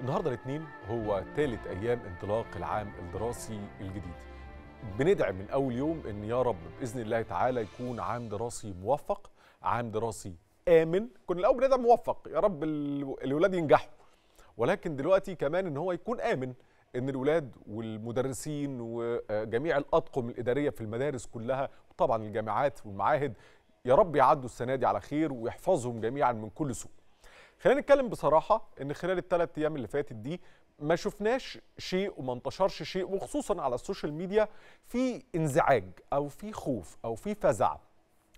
النهارده الاثنين هو ثالث ايام انطلاق العام الدراسي الجديد بندعي من اول يوم ان يا رب باذن الله تعالى يكون عام دراسي موفق عام دراسي امن كنا الاول بندعي موفق يا رب الاولاد ينجحوا ولكن دلوقتي كمان ان هو يكون امن ان الاولاد والمدرسين وجميع الاطقم الاداريه في المدارس كلها وطبعا الجامعات والمعاهد يا رب يعدوا السنه دي على خير ويحفظهم جميعا من كل سوء خلينا نتكلم بصراحه ان خلال الثلاث ايام اللي فاتت دي ما شفناش شيء وما انتشرش شيء وخصوصا على السوشيال ميديا في انزعاج او في خوف او في فزع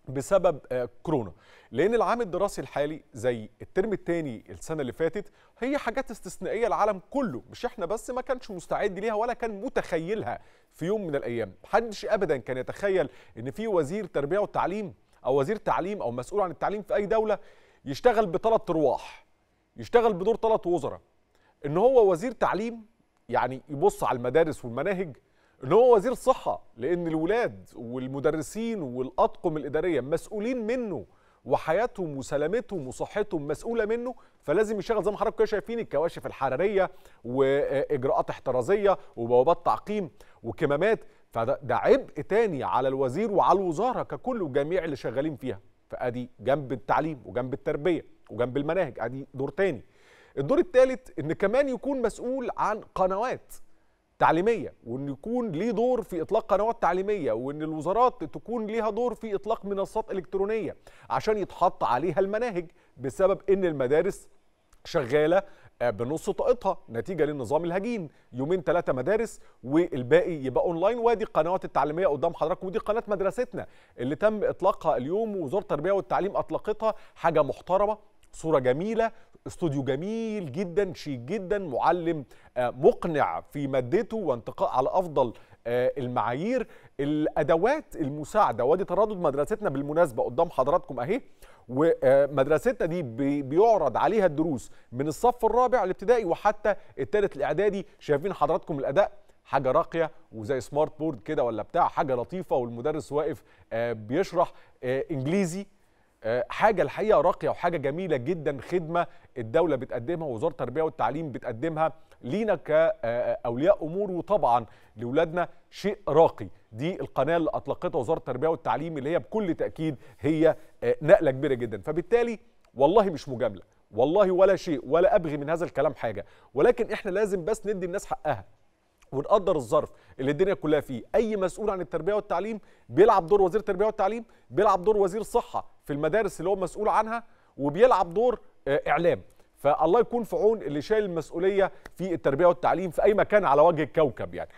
بسبب آه، كورونا لان العام الدراسي الحالي زي الترم الثاني السنه اللي فاتت هي حاجات استثنائيه العالم كله مش احنا بس ما كانش مستعد ليها ولا كان متخيلها في يوم من الايام محدش ابدا كان يتخيل ان في وزير تربيه وتعليم او وزير تعليم او مسؤول عن التعليم في اي دوله يشتغل بثلاث رواح يشتغل بدور ثلاث وزراء ان هو وزير تعليم يعني يبص على المدارس والمناهج ان هو وزير صحه لان الولاد والمدرسين والاطقم الاداريه مسؤولين منه وحياتهم وسلامتهم وصحتهم مسؤوله منه فلازم يشتغل زي ما حضراتكم شايفين الكواشف الحراريه واجراءات احترازيه وبوابات تعقيم وكمامات فده عبء تاني على الوزير وعلى الوزاره ككل وجميع اللي شغالين فيها فادي جنب التعليم وجنب التربيه وجنب المناهج ادي دور تاني الدور الثالث ان كمان يكون مسؤول عن قنوات تعليميه وان يكون ليه دور في اطلاق قنوات تعليميه وان الوزارات تكون ليها دور في اطلاق منصات الكترونيه عشان يتحط عليها المناهج بسبب ان المدارس شغاله بنص طاقتها نتيجه للنظام الهجين يومين ثلاثه مدارس والباقي يبقى اونلاين وادي القنوات التعليميه قدام حضرتك ودي قناه مدرستنا اللي تم اطلاقها اليوم ووزاره التربيه والتعليم اطلقتها حاجه محترمه صوره جميله استوديو جميل جدا شيك جدا معلم آه، مقنع في مادته وانتقاء على افضل آه، المعايير الادوات المساعده وادي تردد مدرستنا بالمناسبه قدام حضراتكم اهي ومدرستنا دي بيعرض عليها الدروس من الصف الرابع الابتدائي وحتى الثالث الاعدادي شايفين حضراتكم الاداء حاجه راقيه وزي سمارت بورد كده ولا بتاع حاجه لطيفه والمدرس واقف آه، بيشرح آه، انجليزي آه، حاجه الحقيقه راقيه وحاجه جميله جدا خدمه الدوله بتقدمها ووزاره التربيه والتعليم بتقدمها لينا كاولياء امور وطبعا لاولادنا شيء راقي دي القناه اللي اطلقتها وزاره التربيه والتعليم اللي هي بكل تاكيد هي آه، نقله كبيره جدا فبالتالي والله مش مجامله والله ولا شيء ولا ابغي من هذا الكلام حاجه ولكن احنا لازم بس ندي الناس حقها ونقدر الظرف اللي الدنيا كلها فيه اي مسؤول عن التربيه والتعليم بيلعب دور وزير التربيه والتعليم بيلعب دور وزير صحه في المدارس اللي هو مسؤول عنها وبيلعب دور آه، اعلام فالله يكون في عون اللي شايل المسؤوليه في التربيه والتعليم في اي مكان على وجه الكوكب يعني